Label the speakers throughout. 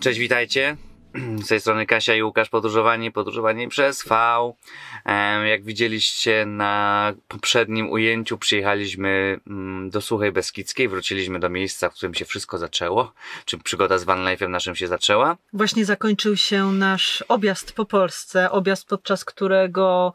Speaker 1: Cześć, witajcie. Z tej strony Kasia i Łukasz, podróżowanie, podróżowanie przez V. Jak widzieliście na poprzednim ujęciu, przyjechaliśmy mm, do Suchej Beskidzkiej, wróciliśmy do miejsca, w którym się wszystko zaczęło, czy przygoda z van life'em naszym się zaczęła.
Speaker 2: Właśnie zakończył się nasz objazd po Polsce, objazd podczas którego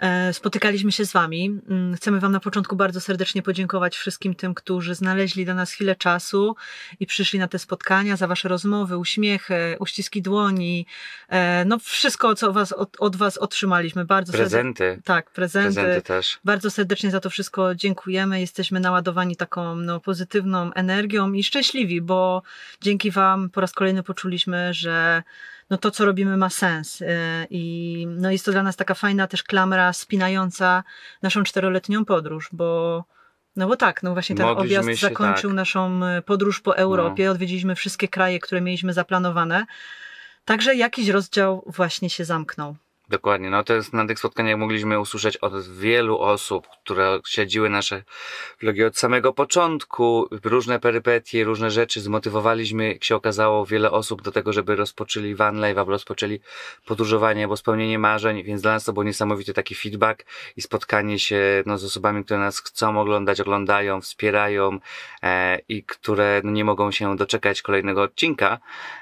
Speaker 2: E, spotykaliśmy się z Wami. Mm, chcemy Wam na początku bardzo serdecznie podziękować wszystkim tym, którzy znaleźli dla nas chwilę czasu i przyszli na te spotkania, za Wasze rozmowy, uśmiechy, uściski dłoni, e, no wszystko, co was, od, od Was otrzymaliśmy. Bardzo prezenty. tak, prezenty. prezenty też. Bardzo serdecznie za to wszystko dziękujemy. Jesteśmy naładowani taką no, pozytywną energią i szczęśliwi, bo dzięki Wam po raz kolejny poczuliśmy, że no to, co robimy, ma sens. E, I no jest to dla nas taka fajna też klamra spinająca naszą czteroletnią podróż, bo no bo tak, no właśnie ten Mogliśmy objazd zakończył tak. naszą e, podróż po no. Europie. No. Odwiedziliśmy wszystkie kraje, które mieliśmy zaplanowane. Także jakiś rozdział właśnie się zamknął.
Speaker 1: Dokładnie, no to jest na tych spotkaniach mogliśmy usłyszeć od wielu osób, które śledziły nasze vlogi od samego początku, różne perypetie, różne rzeczy, zmotywowaliśmy, jak się okazało, wiele osób do tego, żeby rozpoczęli van life, aby rozpoczęli podróżowanie, bo spełnienie marzeń, więc dla nas to był niesamowity taki feedback i spotkanie się no, z osobami, które nas chcą oglądać, oglądają, wspierają e, i które no, nie mogą się doczekać kolejnego odcinka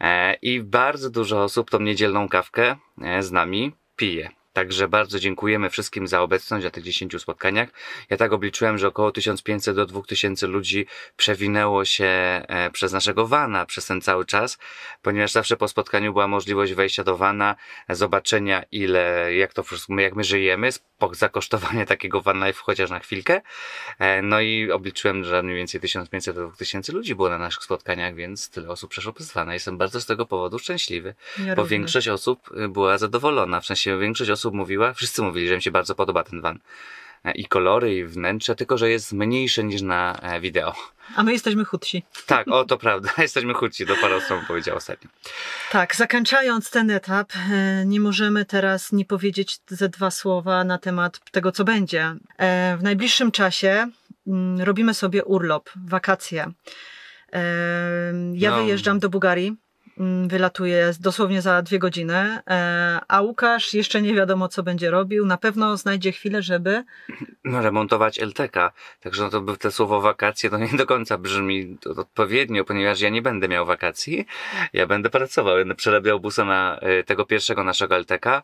Speaker 1: e, i bardzo dużo osób tą niedzielną kawkę z nami pije. Także bardzo dziękujemy wszystkim za obecność na tych 10 spotkaniach. Ja tak obliczyłem, że około 1500 do 2000 ludzi przewinęło się e, przez naszego vana przez ten cały czas, ponieważ zawsze po spotkaniu była możliwość wejścia do vana, e, zobaczenia ile, jak to wszystko, jak my żyjemy, zakosztowanie takiego van life chociaż na chwilkę. E, no i obliczyłem, że mniej więcej 1500 do 2000 ludzi było na naszych spotkaniach, więc tyle osób przeszło przez vana. Jestem bardzo z tego powodu szczęśliwy, ja bo również. większość osób y, była zadowolona, w sensie większość osób osób mówiła, wszyscy mówili, że mi się bardzo podoba ten van. E, I kolory, i wnętrze, tylko że jest mniejsze niż na e, wideo.
Speaker 2: A my jesteśmy chudsi.
Speaker 1: Tak, o to prawda, jesteśmy chudsi, to parę osób powiedziała ostatnio.
Speaker 2: Tak, zakończając ten etap, e, nie możemy teraz nie powiedzieć ze dwa słowa na temat tego, co będzie. W najbliższym czasie mm, robimy sobie urlop, wakacje. Ja no. wyjeżdżam do Bułgarii Mm, wylatuje dosłownie za dwie godziny, e, a Łukasz jeszcze nie wiadomo, co będzie robił. Na pewno znajdzie chwilę, żeby.
Speaker 1: Remontować no, LTK. Także no to by te słowo wakacje to nie do końca brzmi odpowiednio, ponieważ ja nie będę miał wakacji. Ja będę pracował, będę przerabiał busa na e, tego pierwszego naszego LTK,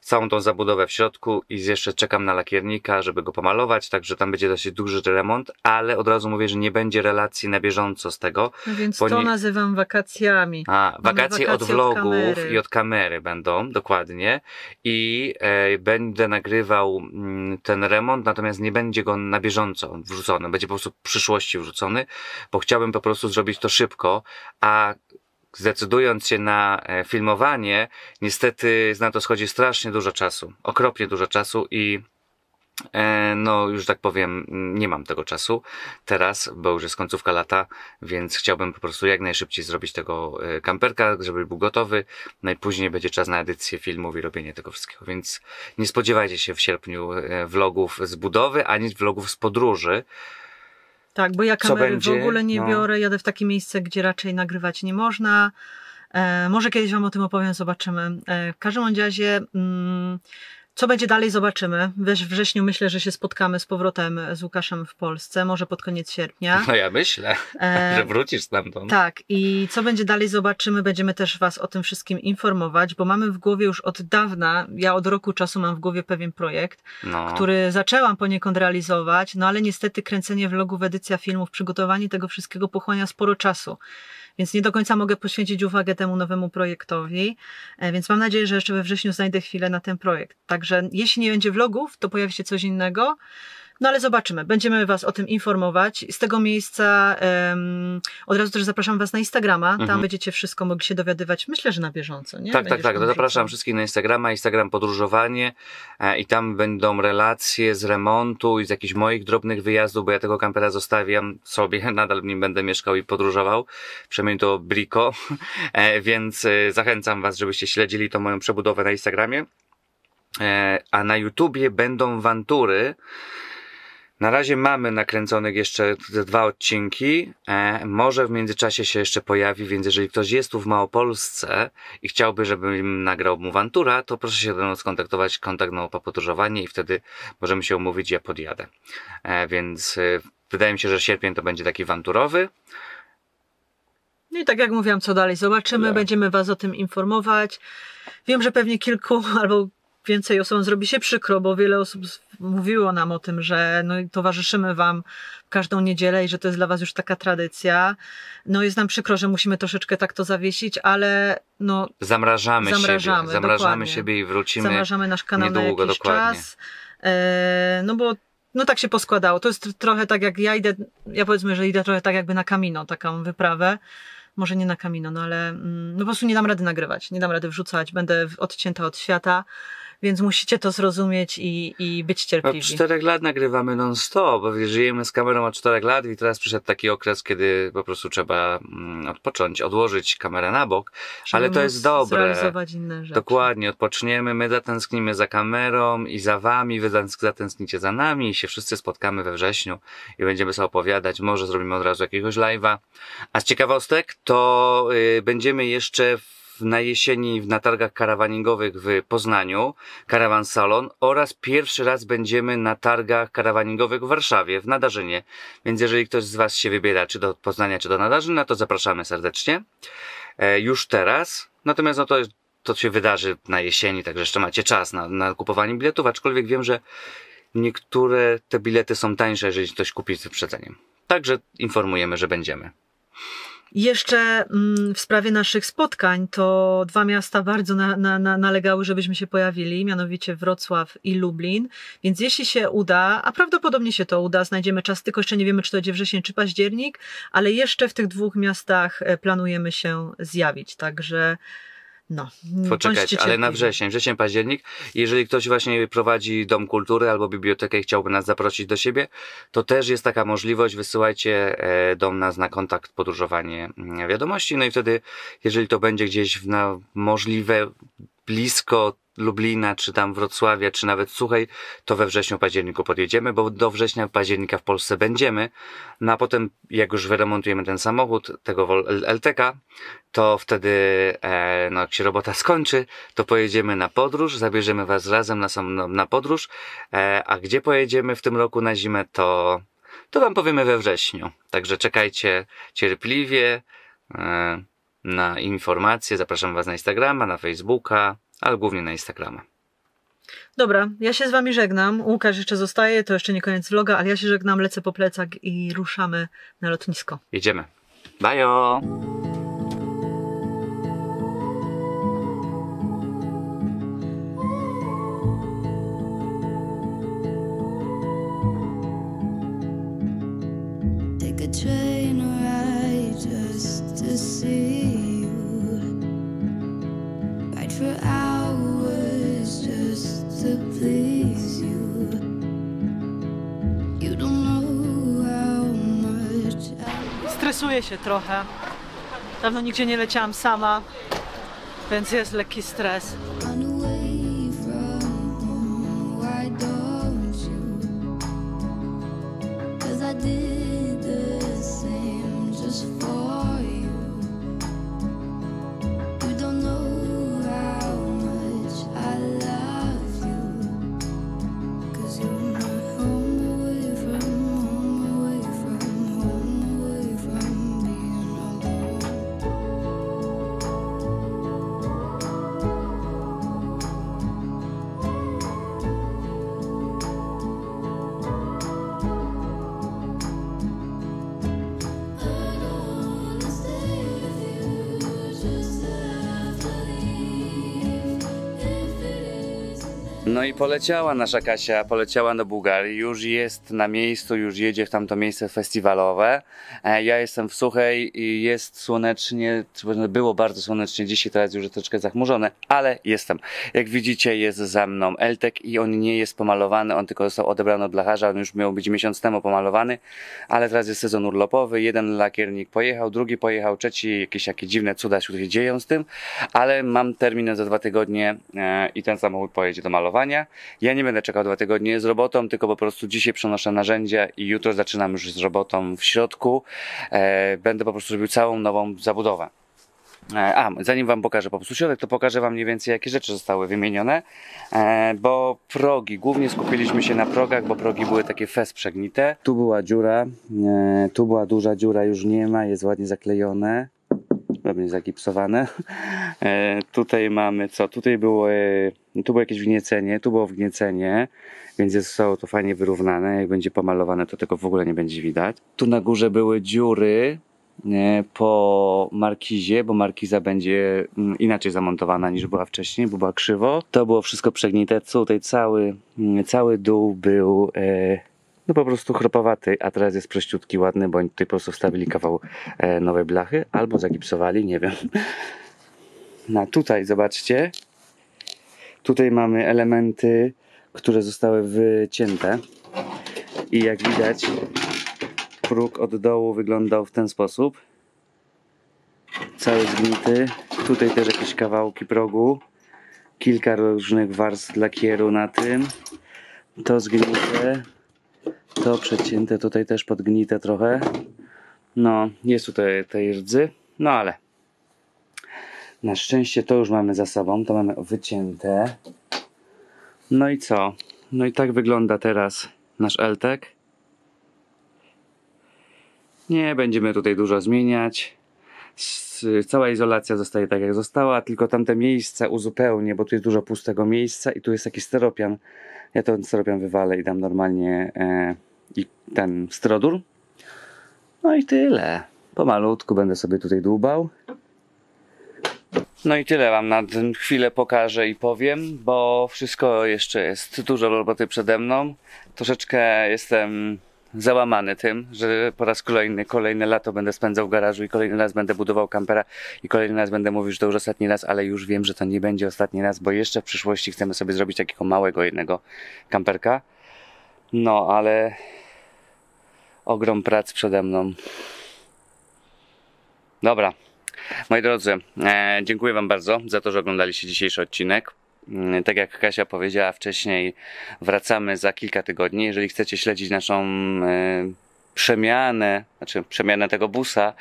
Speaker 1: całą tą zabudowę w środku i jeszcze czekam na lakiernika, żeby go pomalować. Także tam będzie dosyć duży remont, ale od razu mówię, że nie będzie relacji na bieżąco z tego. No więc to
Speaker 2: nazywam wakacjami. A, wakacje, wakacje od vlogów od i od
Speaker 1: kamery będą, dokładnie. I e, będę nagrywał m, mm, ten remont, natomiast nie będzie go na bieżąco wrzucony. Będzie po prostu w przyszłości wrzucony, bo chciałbym po prostu zrobić to szybko, a zdecydując się na e, filmowanie, niestety na to schodzi strasznie dużo czasu. Okropnie dużo czasu i E, no, już tak powiem, nie mam tego czasu teraz, bo już jest końcówka lata, więc chciałbym po prostu jak najszybciej zrobić tego e, kamperka, żeby był gotowy. Najpóźniej będzie czas na edycję filmów i robienie tego wszystkiego, więc nie spodziewajcie się w sierpniu e, vlogów z budowy, ani vlogów z podróży.
Speaker 2: Tak, bo ja kamery będzie, w ogóle nie no... biorę, jadę w takie miejsce, gdzie raczej nagrywać nie można. E, może kiedyś Wam o tym opowiem, zobaczymy. E, w każdym razie. Mm, co będzie dalej, zobaczymy. We wrześniu myślę, że się spotkamy z powrotem z Łukaszem w Polsce, może pod koniec sierpnia. No
Speaker 1: ja myślę, e... że wrócisz stamtąd. Tak,
Speaker 2: i co będzie dalej, zobaczymy. Będziemy też Was o tym wszystkim informować, bo mamy w głowie już od dawna, ja od roku czasu mam w głowie pewien projekt, no. który zaczęłam poniekąd realizować, no ale niestety kręcenie vlogów, edycja filmów, przygotowanie tego wszystkiego pochłania sporo czasu więc nie do końca mogę poświęcić uwagę temu nowemu projektowi, e, więc mam nadzieję, że jeszcze we wrześniu znajdę chwilę na ten projekt. Także jeśli nie będzie vlogów, to pojawi się coś innego. No ale zobaczymy, będziemy Was o tym informować. Z tego miejsca um, od razu też zapraszam Was na Instagrama, tam mhm. będziecie wszystko mogli się dowiadywać, myślę, że na bieżąco, nie? Tak, tak Będziesz tak, tak,
Speaker 1: zapraszam wszystkich na Instagrama, Instagram Podróżowanie e, i tam będą relacje z remontu i z jakichś moich drobnych wyjazdów, bo ja tego kampera zostawiam sobie, nadal w nim będę mieszkał i podróżował, przynajmniej to Brico, e, więc e, zachęcam Was, żebyście śledzili tą moją przebudowę na Instagramie. E, a na YouTubie będą wantury, na razie mamy nakręconych jeszcze te dwa odcinki. E, może w międzyczasie się jeszcze pojawi, więc jeżeli ktoś jest tu w Małopolsce i chciałby, żebym nagrał mu Wantura, to proszę się do nas kontaktować, kontakt na opapodróżowanie i wtedy możemy się umówić, ja podjadę. E, więc e, wydaje mi się, że sierpień to będzie taki wanturowy.
Speaker 2: No i tak jak mówiłam, co dalej? Zobaczymy, tak. będziemy Was o tym informować. Wiem, że pewnie kilku albo więcej osobom zrobi się przykro, bo wiele osób mówiło nam o tym, że no, towarzyszymy Wam każdą niedzielę i że to jest dla Was już taka tradycja. No jest nam przykro, że musimy troszeczkę tak to zawiesić, ale no...
Speaker 1: Zamrażamy, zamrażamy siebie. Zamrażamy siebie i wrócimy Zamrażamy nasz kanał niedługo, na jakiś dokładnie. czas.
Speaker 2: E, no bo no tak się poskładało. To jest trochę tak jak ja idę, ja powiedzmy, że idę trochę tak jakby na kamino, taką wyprawę może nie na kamino, no ale mm, no po prostu nie dam rady nagrywać, nie dam rady wrzucać, będę odcięta od świata więc musicie to zrozumieć i, i być no, cierpliwi. Od czterech
Speaker 1: lat nagrywamy non-stop, bo żyjemy z kamerą od czterech lat i teraz przyszedł taki okres, kiedy po prostu trzeba mm, odpocząć, odłożyć kamerę na bok, Żeby ale to jest dobre. Zrealizować Inne rzeczy. Dokładnie, odpoczniemy, my zatęsknimy za kamerą i za wami, wy zatęsknicie za nami i się wszyscy spotkamy we wrześniu i będziemy sobie opowiadać, może zrobimy od razu jakiegoś live'a. A z ciekawostek to yy, będziemy jeszcze w na jesieni na targach karawaningowych w Poznaniu, Karawan Salon oraz pierwszy raz będziemy na targach karawaningowych w Warszawie, w Nadarzynie. Więc jeżeli ktoś z Was się wybiera czy do Poznania, czy do Nadarzyna, to zapraszamy serdecznie. E, już teraz. Natomiast no to jest to się wydarzy na jesieni, także jeszcze macie czas na, na kupowanie biletów, aczkolwiek wiem, że niektóre te bilety są tańsze, jeżeli ktoś kupi z wyprzedzeniem. Także informujemy, że będziemy.
Speaker 2: Jeszcze mm, w sprawie naszych spotkań to dwa miasta bardzo na, na, na, nalegały, żebyśmy się pojawili, mianowicie Wrocław i Lublin. Więc jeśli się uda, a prawdopodobnie się to uda, znajdziemy czas, tylko jeszcze nie wiemy, czy to będzie wrzesień czy październik, ale jeszcze w tych dwóch miastach e, planujemy się zjawić. Także. No, Poczekać, ale na wrzesień, wrzesień,
Speaker 1: październik. Jeżeli ktoś właśnie prowadzi Dom Kultury albo bibliotekę i chciałby nas zaprosić do siebie, to też jest taka możliwość. Wysyłajcie e, do nas na kontakt podróżowanie mm, wiadomości. No i wtedy, jeżeli to będzie gdzieś na możliwe blisko Lublina, czy tam Wrocławia, czy nawet Suchej, to we wrześniu, październiku podjedziemy, bo do września, października w Polsce będziemy. No a potem, jak już wyremontujemy ten samochód, tego LTK, to wtedy, e, no jak się robota skończy, to pojedziemy na podróż, zabierzemy Was razem na, sam, na podróż, e, a gdzie pojedziemy w tym roku na zimę, to, to Wam powiemy we wrześniu. Także czekajcie cierpliwie. E, na informacje. Zapraszam Was na Instagrama, na Facebooka, ale głównie na Instagrama.
Speaker 2: Dobra, ja się z Wami żegnam. Łukasz jeszcze zostaje, to jeszcze nie koniec vloga, ale ja się żegnam, lecę po plecach i ruszamy na lotnisko.
Speaker 1: Jedziemy. Bajo!
Speaker 2: Stresuję się trochę. Dawno nigdzie nie leciałam sama, więc jest lekki stres.
Speaker 1: No i poleciała nasza Kasia, poleciała do Bułgarii, już jest na miejscu, już jedzie w tamto miejsce festiwalowe. E, ja jestem w Suchej i jest słonecznie, było bardzo słonecznie, dzisiaj teraz już troszeczkę zachmurzone, ale jestem. Jak widzicie jest za mną Eltek i on nie jest pomalowany, on tylko został odebrany od blacharza, on już miał być miesiąc temu pomalowany, ale teraz jest sezon urlopowy, jeden lakiernik pojechał, drugi pojechał, trzeci, jakieś jakieś dziwne cuda się tutaj dzieją z tym, ale mam termin za dwa tygodnie e, i ten samochód pojedzie do malowania zadania. Ja nie będę czekał dwa tygodnie z robotą, tylko po prostu dzisiaj przenoszę narzędzia i jutro zaczynam już z robotą w środku. E, będę po prostu robił całą nową zabudowę. E, a, zanim Wam pokażę po prostu środek, to pokażę Wam mniej więcej, jakie rzeczy zostały wymienione, e, bo progi, głównie skupiliśmy się na progach, bo progi były takie fez przegnite. Tu była dziura, tu była duża dziura, już nie ma, jest ładnie zaklejone ładnie zagipsowane. E, tutaj mamy co? Tutaj było, e, tu było jakieś wgniecenie, tu było wgniecenie, więc zostało to fajnie wyrównane. Jak będzie pomalowane, to tego w ogóle nie będzie widać. Tu na górze były dziury e, po markizie, bo markiza będzie mm, inaczej zamontowana niż była wcześniej, bo była krzywo. To było wszystko przegnite. Tutaj cały, mm, cały dół był e, no po prostu chropowaty, a teraz jest prościutki, ładny, bo oni tutaj po prostu wstawili kawał e, nowej blachy albo zagipsowali, nie wiem. No tutaj zobaczcie, tutaj mamy elementy, które zostały wycięte i jak widać próg od dołu wyglądał w ten sposób. Cały zgnity, tutaj też jakieś kawałki progu, kilka różnych warstw lakieru na tym. To zgnite, to przecięte tutaj też podgnite trochę. No, jest tutaj tej rdzy, no ale na szczęście to już mamy za sobą, to mamy wycięte. No i co? No i tak wygląda teraz nasz eltek. Nie będziemy tutaj dużo zmieniać. Y, cała izolacja zostaje tak jak została, tylko tamte miejsca uzupełnię, bo tu jest dużo pustego miejsca i tu jest taki steropian. Ja ten steropian wywalę i dam normalnie e, i ten strodur. No i tyle. Pomalutku będę sobie tutaj dłubał. No i tyle wam na chwilę pokażę i powiem, bo wszystko jeszcze jest dużo roboty przede mną. Troszeczkę jestem załamany tym, że po raz kolejny, kolejne lato będę spędzał w garażu i kolejny raz będę budował kampera i kolejny raz będę mówił, że to już ostatni raz, ale już wiem, że to nie będzie ostatni raz, bo jeszcze w przyszłości chcemy sobie zrobić takiego małego jednego kamperka. No, ale ogrom prac przede mną. Dobra. Moi drodzy, e, dziękuję Wam bardzo za to, że oglądaliście dzisiejszy odcinek. Mm, tak jak Kasia powiedziała wcześniej, wracamy za kilka tygodni. Jeżeli chcecie śledzić naszą e, przemianę, znaczy przemianę tego busa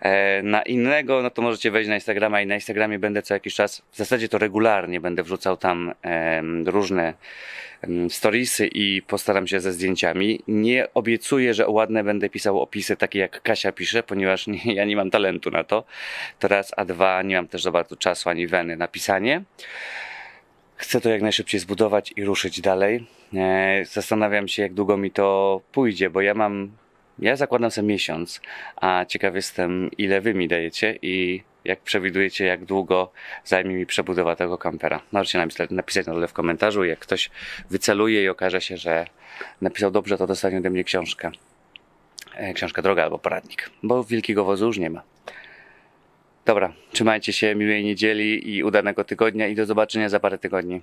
Speaker 1: e, na innego, no to możecie wejść na Instagrama i na Instagramie będę co jakiś czas, w zasadzie to regularnie będę wrzucał tam różne storiesy i postaram się ze zdjęciami. Nie obiecuję, że ładne będę pisał opisy takie jak Kasia pisze, ponieważ nie, ja nie mam talentu na to. To raz, a dwa, nie mam też za bardzo czasu ani weny na pisanie. Chcę to jak najszybciej zbudować i ruszyć dalej. E, zastanawiam się, jak długo mi to pójdzie, bo ja mam. Ja zakładam sobie miesiąc, a ciekaw jestem, ile wy mi dajecie i jak przewidujecie, jak długo zajmie mi przebudowa tego kampera. Możecie napisać na dole w komentarzu. Jak ktoś wyceluje i okaże się, że napisał dobrze, to dostanie ode mnie książkę. E, książka droga albo poradnik, bo wielkiego wozu już nie ma. Dobra, trzymajcie się, miłej niedzieli i udanego tygodnia i do zobaczenia za parę tygodni.